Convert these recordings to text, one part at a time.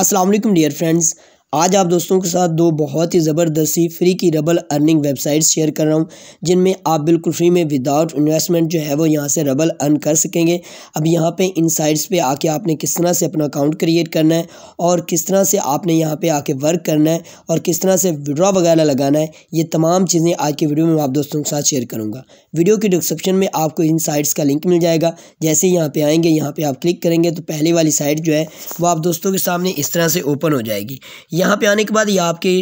Aslam dear friends आज आप दोस्तों के साथ दो बहुत ही ज़बरदस्ती फ्री की रबल अर्निंग वेबसाइट शेयर कर रहा हूँ जिनमें आप बिल्कुल फ्री में विदाउट इन्वेस्टमेंट जो है वो यहाँ से रबल अर्न कर सकेंगे अब यहाँ पे इन साइट्स पे आके आपने किस तरह से अपना अकाउंट क्रिएट करना है और किस तरह से आपने यहाँ पे आके वर्क करना है और किस तरह से विड्रॉ वगैरह लगाना है ये तमाम चीज़ें आज की वीडियो में आप दोस्तों के साथ शेयर करूँगा वीडियो की डिस्क्रिप्शन में आपको इन साइट्स का लिंक मिल जाएगा जैसे ही यहाँ पर आएँगे यहाँ पर आप क्लिक करेंगे तो पहले वाली साइट जो है वो आप दोस्तों के सामने इस तरह से ओपन हो जाएगी यहाँ पे आने के बाद ये आपके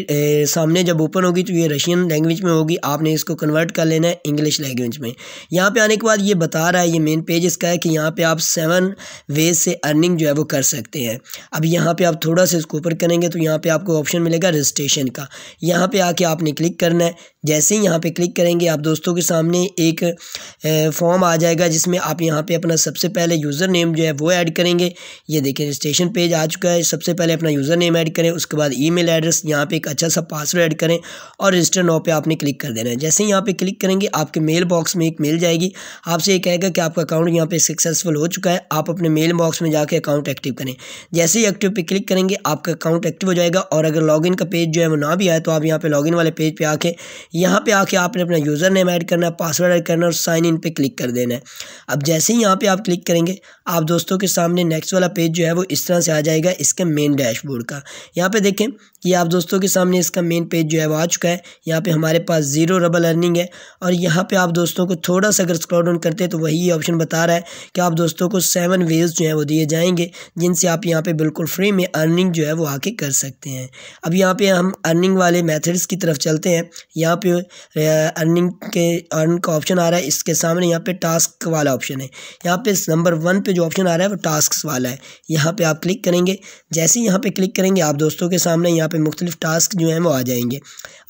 सामने जब ओपन होगी तो ये रशियन लैंग्वेज में होगी आपने इसको कन्वर्ट कर लेना है इंग्लिश लैंग्वेज में यहाँ पे आने के बाद ये बता रहा है ये मेन पेज इसका है कि यहाँ पे आप सेवन वेज से अर्निंग जो है वो कर सकते हैं अब यहाँ पे आप थोड़ा सा इसको ऊपर करेंगे तो यहाँ पे आपको ऑप्शन मिलेगा रजिस्ट्रेशन का यहाँ पर आके आपने क्लिक करना है जैसे ही यहाँ पे क्लिक करेंगे आप दोस्तों के सामने एक फॉर्म आ जाएगा जिसमें आप यहाँ पे अपना सबसे पहले यूज़र नेम जो है वो ऐड करेंगे ये देखें रजिस्ट्रेशन पेज आ चुका है सबसे पहले अपना यूज़र नेम ऐड करें उसके बाद ईमेल एड्रेस यहाँ पे एक अच्छा सा पासवर्ड ऐड करें और रजिस्टर नाव पर आपने क्लिक कर देना है जैसे ही यहाँ पे क्लिक करेंगे आपके मेल बॉक्स में एक मेल जाएगी आपसे ये कहेगा कि आपका अकाउंट यहाँ पर सक्सेसफुल हो चुका है आप अपने मेल बॉक्स में जाकर अकाउंट एक्टिव करें जैसे ही एक्टिव पे क्लिक करेंगे आपका अकाउंट एक्टिव हो जाएगा और अगर लॉगिन का पेज जो है वो ना भी आए तो आप यहाँ पे लॉगिन वाले पेज पे आके यहाँ पे आके आपने अपना यूज़र नेम ऐड करना है पासवर्ड ऐड करना है और साइन इन पे क्लिक कर देना है अब जैसे ही यहाँ पे आप क्लिक करेंगे आप दोस्तों के सामने नेक्स्ट वाला पेज जो है वो इस तरह से आ जाएगा इसके मेन डैशबोर्ड का यहाँ पे देखें ये आप दोस्तों के सामने इसका मेन पेज जो है वो आ चुका है यहाँ पे हमारे पास जीरो रबल अर्निंग है और यहाँ पे आप दोस्तों को थोड़ा सा अगर स्क्रॉल डाउन करते हैं तो वही ऑप्शन बता रहा है कि आप दोस्तों को सेवन वेज जो है वो दिए जाएंगे जिनसे आप यहाँ पर बिल्कुल फ्री में अर्निंग जो है वो आके कर सकते हैं अब यहाँ पर हम अर्निंग वाले मैथड्स की तरफ चलते हैं यहाँ पर अर्निंग के अर्न का ऑप्शन आ रहा है इसके सामने यहाँ पर टास्क वाला ऑप्शन है यहाँ पे नंबर वन पर जो ऑप्शन आ रहा है वो टास्क वाला है यहाँ पर आप क्लिक करेंगे जैसे ही यहाँ पर क्लिक करेंगे आप दोस्तों के सामने यहाँ पे मुख्तलिफ़ टास्क जो हैं वो आ जाएंगे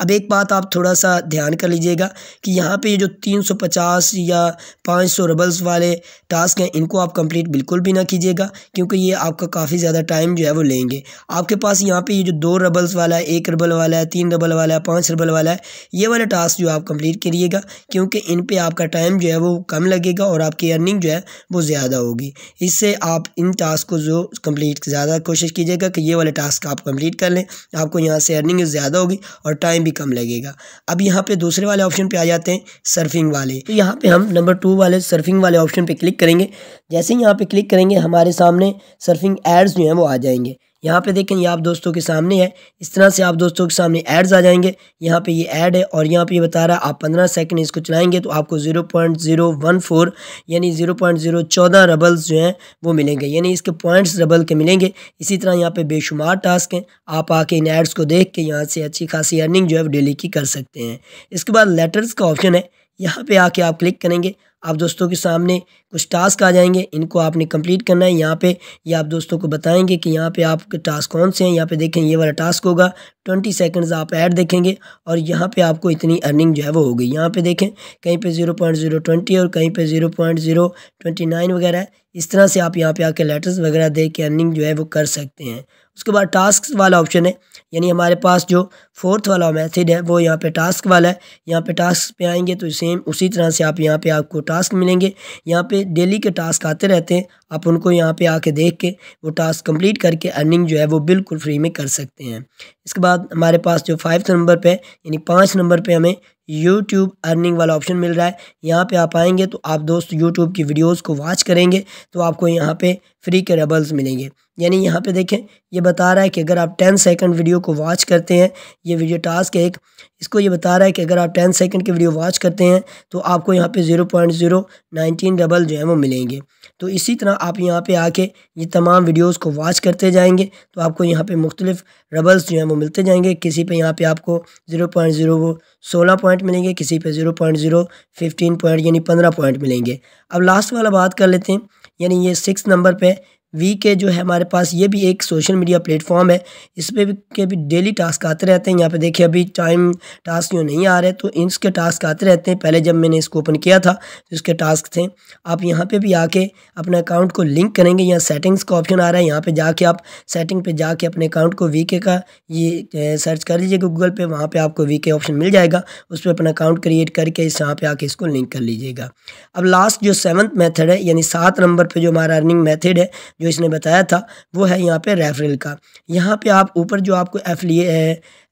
अब एक बात आप थोड़ा सा ध्यान कर लीजिएगा कि यहाँ पे ये जो 350 या 500 रबल्स वाले टास्क हैं इनको आप कंप्लीट बिल्कुल भी ना कीजिएगा क्योंकि ये आपका काफ़ी ज़्यादा टाइम जो है वो लेंगे आपके पास यहाँ पर ये जो दो रबल्स वाला है एक रबल वाला है तीन रबल वाला है पाँच रबल वाला है ये वाला टास्क जो आप कंप्लीट करिएगा क्योंकि इन पर आपका टाइम जो है वो कम लगेगा और आपकी अर्निंग जो है वो ज़्यादा होगी इससे आप इन टास्क को जो कम्प्लीट ज़्यादा कोशिश कीजिएगा कि ये वाले टास्क आप कम्प्लीट कर लें आपको यहाँ से अर्निंग ज़्यादा होगी और टाइम भी कम लगेगा अब यहाँ पे दूसरे वाले ऑप्शन पे आ जाते हैं सर्फिंग वाले तो यहाँ पे हम नंबर टू वाले सर्फिंग वाले ऑप्शन पे क्लिक करेंगे जैसे ही यहाँ पे क्लिक करेंगे हमारे सामने सर्फिंग एड्स जो हैं वो आ जाएंगे यहाँ पे देखें ये आप दोस्तों के सामने है इस तरह से आप दोस्तों के सामने एड्स आ जाएंगे यहाँ पे ये ऐड है और यहाँ पे ये बता रहा है आप 15 सेकंड इसको चलाएंगे तो आपको 0.014 यानी 0.014 रबल्स जो हैं वो मिलेंगे यानी इसके पॉइंट्स रबल के मिलेंगे इसी तरह यहाँ पे बेशुमार टास्क हैं आप आके इन एड्स को देख के यहाँ से अच्छी खासी अर्निंग जो है डेली की कर सकते हैं इसके बाद लेटर्स का ऑप्शन है यहाँ पर आके आप क्लिक करेंगे आप दोस्तों के सामने कुछ टास्क आ जाएंगे इनको आपने कंप्लीट करना है यहाँ पे ये आप दोस्तों को बताएंगे कि यहाँ पे आपके टास्क कौन से हैं यहाँ पे देखें ये वाला टास्क होगा ट्वेंटी सेकंड्स आप ऐड देखेंगे और यहाँ पे आपको इतनी अर्निंग जो है वो होगी यहाँ पे देखें कहीं पे ज़ीरो पॉइंट ज़ीरो ट्वेंटी और कहीं पे zero point zero twenty nine वगैरह है इस तरह से आप यहाँ पर आके लेटर्स वगैरह दे के अर्निंग जो है वो कर सकते हैं उसके बाद टास्क वाला ऑप्शन है यानी हमारे पास जो फोर्थ वाला मेथड है वो यहाँ पे टास्क वाला है यहाँ पे टास्क पे आएंगे तो सेम उसी तरह से आप यहाँ पे आपको टास्क मिलेंगे यहाँ पे डेली के टास्क आते रहते हैं आप उनको यहाँ पे आके देख के वो टास्क कंप्लीट करके अर्निंग जो है वो बिल्कुल फ्री में कर सकते हैं इसके बाद हमारे पास जो फाइव नंबर पे यानी पाँच नंबर पे हमें यूट्यूब अर्निंग वाला ऑप्शन मिल रहा है यहाँ पे आप आएंगे तो आप दोस्त यूट्यूब की वीडियोस को वॉच करेंगे तो आपको यहाँ पे फ्री के रबल्स मिलेंगे यानी यहाँ पे देखें ये बता रहा है कि अगर आप टेन सेकंड वीडियो को वॉच करते हैं ये वीडियो टास्क है एक इसको ये बता रहा है कि अगर आप टेन सेकंड की वीडियो वॉच करते हैं तो आपको यहाँ पे zero point zero nineteen double जो है वो मिलेंगे तो इसी तरह आप यहाँ पे आके ये तमाम वीडियोस को वॉच करते जाएंगे तो आपको यहाँ पर मुख्तलिफ रबल्स जो हैं वो मिलते जाएंगे किसी पर यहाँ पर आपको ज़ीरो पॉइंट ज़ीरो वो सोलह पॉइंट मिलेंगे किसी पे zero point zero fifteen point यानी पंद्रह पॉइंट मिलेंगे अब लास्ट वाला बात कर लेते हैं यानी ये सिक्स नंबर पे वी के जो है हमारे पास ये भी एक सोशल मीडिया प्लेटफॉर्म है इस पर भी के भी डेली टास्क आते रहते हैं यहाँ पे देखिए अभी टाइम टास्क यूँ नहीं आ रहे तो इसके टास्क आते रहते हैं पहले जब मैंने इसको ओपन किया था तो इसके टास्क थे आप यहाँ पे भी आके अपने अकाउंट को लिंक करेंगे यहाँ सेटिंग्स का ऑप्शन आ रहा है यहाँ पर जाके आप सेटिंग पर जाके अपने अकाउंट को वी का ये सर्च कर लीजिए गूगल पर वहाँ पर आपको वी ऑप्शन मिल जाएगा उस पर अपना अकाउंट क्रिएट करके इस यहाँ पर आके इसको लिंक कर लीजिएगा अब लास्ट जो सेवन्थ मैथड है यानी सात नंबर पर जो हमारा अर्निंग मैथड है जो इसने बताया था वो है यहाँ पे रेफरल का यहाँ पे आप ऊपर जो आपको एफिलिए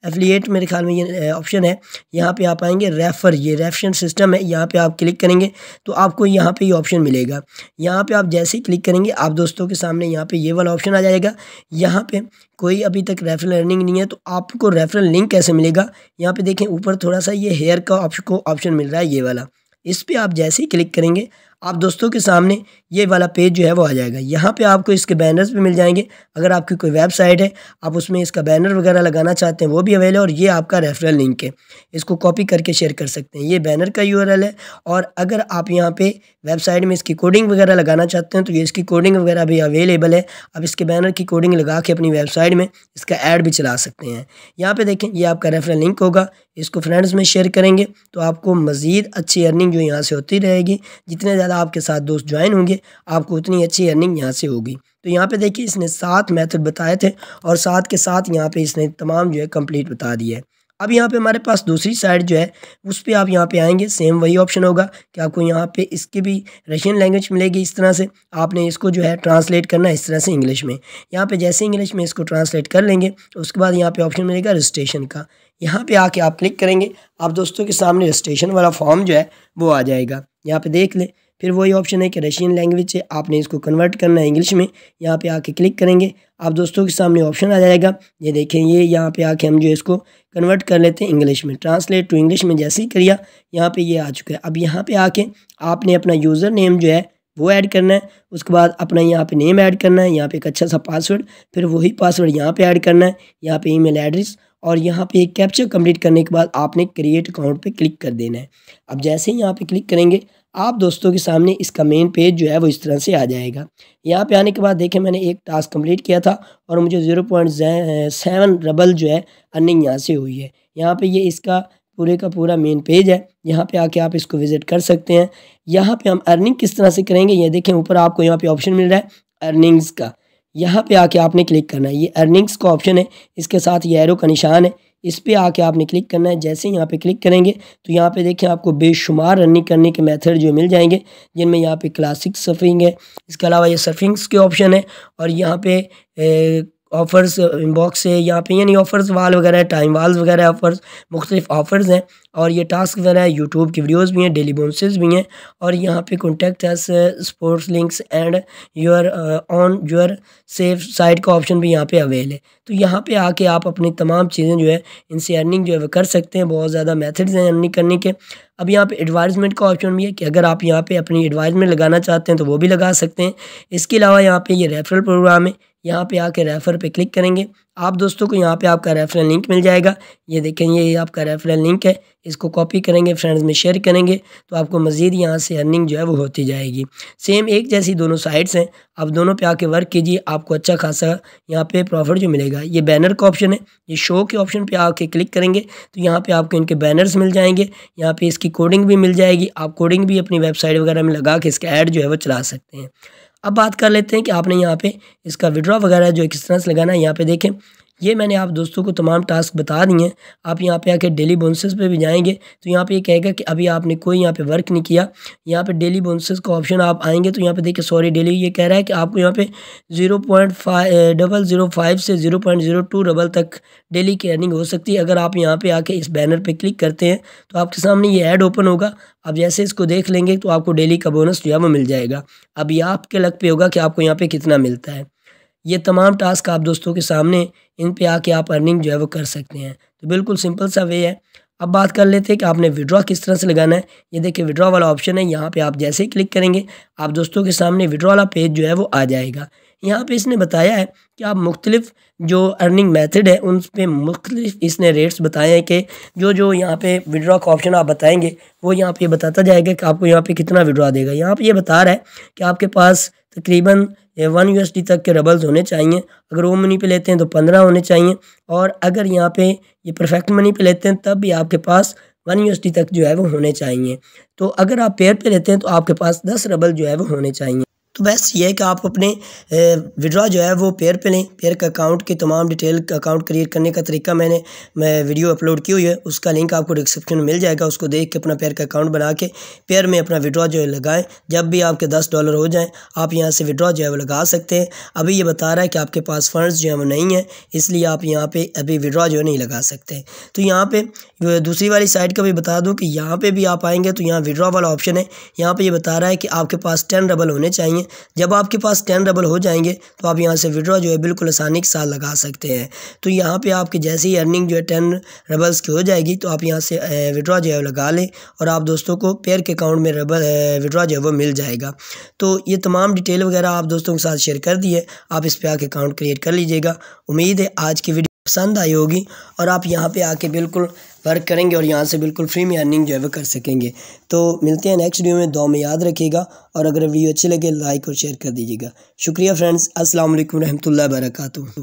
एफिलिएट मेरे ख्याल में ये ऑप्शन है यहाँ पे आप आएंगे रेफर ये रेफशन सिस्टम है यहाँ पे आप क्लिक करेंगे तो आपको यहाँ पे ये यह ऑप्शन मिलेगा यहाँ पे आप जैसे ही क्लिक करेंगे आप दोस्तों के सामने यहाँ पे ये वाला ऑप्शन आ जाएगा यहाँ पे कोई अभी तक रेफरल अर्निंग नहीं है तो आपको रेफरल लिंक कैसे मिलेगा यहाँ पे देखें ऊपर थोड़ा सा ये हेयर का ऑप्शन मिल रहा है ये वाला इस पर आप जैसे ही क्लिक करेंगे आप दोस्तों के सामने ये वाला पेज जो है वो आ जाएगा यहाँ पे आपको इसके बैनर्स भी मिल जाएंगे अगर आपकी कोई वेबसाइट है आप उसमें इसका बैनर वगैरह लगाना चाहते हैं वो भी अवेलेबल और ये आपका रेफरल लिंक है इसको कॉपी करके शेयर कर सकते हैं ये बैनर का यू है और अगर आप यहाँ पर वेबसाइट में इसकी कोडिंग वगैरह लगाना चाहते हैं तो ये इसकी कोडिंग वगैरह भी अवेलेबल है आप इसके बैनर की कोडिंग लगा के अपनी वेबसाइट में इसका एड भी चला सकते हैं यहाँ पर देखें ये आपका रेफरल लिंक होगा इसको फ्रेंड्स में शेयर करेंगे तो आपको मज़ीद अच्छी अर्निंग जो यहाँ से होती रहेगी जितने ज़्यादा आपके साथ दोस्त ज्वाइन होंगे आपको उतनी अच्छी अर्निंग यहाँ से होगी तो यहाँ पे देखिए इसने सात मेथड बताए थे और सात के साथ यहाँ पे इसने तमाम जो है कंप्लीट बता दिया है अब यहाँ पे हमारे पास दूसरी साइड जो है उस पर आप यहाँ पे आएंगे सेम वही ऑप्शन होगा कि आपको यहाँ पे इसके भी रशियन लैंग्वेज मिलेगी इस तरह से आपने इसको जो है ट्रांसलेट करना है इस तरह से इंग्लिश में यहाँ पे जैसे इंग्लिश में इसको ट्रांसलेट कर लेंगे उसके बाद यहाँ पे ऑप्शन मिलेगा रजिस्ट्रेशन का यहाँ पर आके आप क्लिक करेंगे आप दोस्तों के सामने रजिस्ट्रेशन वाला फॉर्म जो है वो आ जाएगा यहाँ पर देख लें फिर वही ऑप्शन है कि रशियन लैंग्वेज से आपने इसको कन्वर्ट करना है इंग्लिश में यहाँ पे आके क्लिक करेंगे आप दोस्तों के सामने ऑप्शन आ जाएगा ये देखें ये यहाँ पे आके हम जो इसको कन्वर्ट कर लेते हैं इंग्लिश में ट्रांसलेट टू इंग्लिश में जैसे ही करिया यहाँ पे ये आ चुका है अब यहाँ पे आके आपने अपना यूज़र नेम जो है वो ऐड करना है उसके बाद अपना यहाँ पर नेम ऐड करना है यहाँ पे एक अच्छा सा पासवर्ड फिर वही पासवर्ड यहाँ पर ऐड करना है यहाँ पे ई एड्रेस और यहाँ पे एक कैप्चर कंप्लीट करने के बाद आपने क्रिएट अकाउंट पे क्लिक कर देना है अब जैसे ही यहाँ पे क्लिक करेंगे आप दोस्तों के सामने इसका मेन पेज जो है वो इस तरह से आ जाएगा यहाँ पे आने के बाद देखें मैंने एक टास्क कंप्लीट किया था और मुझे ज़ीरो पॉइंट सेवन रबल जो है अर्निंग यहाँ से हुई है यहाँ पे ये इसका पूरे का पूरा मेन पेज है यहाँ पे आके आप इसको विज़िट कर सकते हैं यहाँ पे हम अर्निंग किस तरह से करेंगे ये देखें ऊपर आपको यहाँ पर ऑप्शन मिल रहा है अर्निंग्स का यहाँ पर आके आपने क्लिक करना है ये अर्निंग्स का ऑप्शन है इसके साथ ये एरो का निशान है इस पर आके आपने क्लिक करना है जैसे यहाँ पे क्लिक करेंगे तो यहाँ पे देखें आपको बेशुमार रनिंग करने के मेथड जो मिल जाएंगे जिनमें यहाँ पे क्लासिक सर्फिंग है इसके अलावा ये सर्फिंग्स के ऑप्शन है और यहाँ पे ऑफ़र्स इनबॉक्स है यहाँ पे यानी ऑफ़र्स वाल वगैरह टाइम वाल्स वगैरह ऑफ़र्स मुख्तलिफ ऑफ़र्स हैं और ये टास्क वगैरह है यूट्यूब की वीडियोस भी हैं डेली बोनसेस भी हैं और यहाँ पे कॉन्टैक्ट है sports links and your on your safe site का ऑप्शन भी यहाँ पे अवेल है तो यहाँ पे आके आप अपनी तमाम चीज़ें जो है इनसे अर्निंग जो है वो कर सकते हैं बहुत ज़्यादा मेथड्स हैं अर्निंग करने के अब यहाँ पे एडवाइजमेंट का ऑप्शन भी है कि अगर आप यहाँ पे अपनी एडवाइजमेंट लगाना चाहते हैं तो वो भी लगा सकते हैं इसके अलावा यहाँ पे ये रेफरल प्रोग्राम है यहाँ पे आके रेफ़र पे क्लिक करेंगे आप दोस्तों को यहाँ पे आपका रेफरल लिंक मिल जाएगा ये देखें ये आपका रेफरल लिंक है इसको कॉपी करेंगे फ्रेंड्स में शेयर करेंगे तो आपको मज़ीद यहाँ से अर्निंग जो है वो होती जाएगी सेम एक जैसी दोनों साइट्स हैं आप दोनों पे आके वर्क कीजिए आपको अच्छा खासा यहाँ पे प्रॉफिट जो मिलेगा ये बैनर का ऑप्शन है ये शो के ऑप्शन पर आके क्लिक करेंगे तो यहाँ पर आपको इनके बैनर्स मिल जाएंगे यहाँ पर इसकी कोडिंग भी मिल जाएगी आप कोडिंग भी अपनी वेबसाइट वगैरह में लगा के इसका एड जो है वो चला सकते हैं अब बात कर लेते हैं कि आपने यहाँ पे इसका विड्रॉ वगैरह जो किस तरह से लगाना है यहाँ पे देखें ये मैंने आप दोस्तों को तमाम टास्क बता दिए हैं आप यहाँ पे आके डेली बोनसेस पे भी जाएंगे तो यहाँ पे ये यह कहेगा कि अभी आपने कोई यहाँ पे वर्क नहीं किया यहाँ पे डेली बोनसेस का ऑप्शन आप आएंगे तो यहाँ पे देखिए सॉरी डेली ये कह रहा है कि आपको यहाँ पे zero point five double zero five से zero point zero two double तक डेली की अर्निंग हो सकती है अगर आप यहाँ पर आके इस बैनर पर क्लिक करते हैं तो आपके सामने ये ऐड ओपन होगा आप जैसे इसको देख लेंगे तो आपको डेली का बोनस जो है वो मिल जाएगा अब ये आपके लग पे होगा कि आपको यहाँ पे कितना मिलता है ये तमाम टास्क आप दोस्तों के सामने इन पे आके आप अर्निंग जो है वो कर सकते हैं तो बिल्कुल सिंपल सा वे है अब बात कर लेते हैं कि आपने विड्रॉ किस तरह से लगाना है ये देखिए विड्रॉ वाला ऑप्शन है यहाँ पे आप जैसे ही क्लिक करेंगे आप दोस्तों के सामने विड्रॉ वाला पेज जो है वो आ जाएगा यहाँ पे इसने बताया है कि आप मुख्तलिफ जो अर्निंग मेथड है उन पर मुख्तलिफ इसने रेट्स बताए हैं कि जो जो यहाँ पे विड्रॉ का ऑप्शन आप बताएंगे वो यहाँ पे बताता जाएगा कि आपको यहाँ पे कितना विड्रॉ देगा यहाँ पे ये बता रहा है कि आपके पास तकरीबन या वन यू तक के रबल्स होने चाहिए अगर वो मनी पे लेते हैं तो पंद्रह होने चाहिए और अगर यहाँ पे ये परफेक्ट मनी पे लेते हैं तब भी आपके पास वन यू तक जो है वो होने चाहिए तो अगर आप पेयर पे लेते हैं तो आपके पास दस रबल जो है वो होने चाहिए तो बस ये है कि आप अपने विड्रा जो है वो पेयर पे लें पेयर का अकाउंट की तमाम डिटेल अकाउंट क्रिएट करने का तरीका मैंने मैं वीडियो अपलोड की हुई है उसका लिंक आपको डिस्क्रिप्शन में मिल जाएगा उसको देख के अपना पेयर का अकाउंट बना के पेयर में अपना विड्रा जो है लगाएं जब भी आपके दस डॉलर हो जाएँ आप यहाँ से विड्रा जो है वो लगा सकते हैं अभी ये बता रहा है कि आपके पास फंडस जो है वो नहीं है इसलिए आप यहाँ पर अभी विड्रा जो है नहीं लगा सकते तो यहाँ पर दूसरी वाली साइड का भी बता दूँ कि यहाँ पर भी आप आएँगे तो यहाँ विड्रा वाला ऑप्शन है यहाँ पर ये बता रहा है कि आपके पास टेन डबल होने चाहिए हैं जब आपके पास टेन डबल हो जाएंगे तो आप यहाँ से विड्रॉ जो है बिल्कुल आसानी के साथ लगा सकते हैं तो यहाँ पे आपकी जैसे ही अर्निंग जो है टेन रबल्स की हो जाएगी तो आप यहाँ से विड्रॉ जो है लगा लें और आप दोस्तों को पेयर के अकाउंट में रबल विड्रॉ जो है वो मिल जाएगा तो ये तमाम डिटेल वगैरह आप दोस्तों के साथ शेयर कर दिए आप इस पर आके अकाउंट क्रिएट कर लीजिएगा उम्मीद है आज की वीडियो पसंद आई होगी और आप यहाँ पे आके बिल्कुल वर्क करेंगे और यहाँ से बिल्कुल फ्री में अर्निंग जो है वो कर सकेंगे तो मिलते हैं नेक्स्ट वीडियो में दो में याद रखिएगा और अगर वीडियो अच्छी लगे लाइक और शेयर कर दीजिएगा शुक्रिया फ्रेंड्स असल वालेकुम रहमतुल्लाह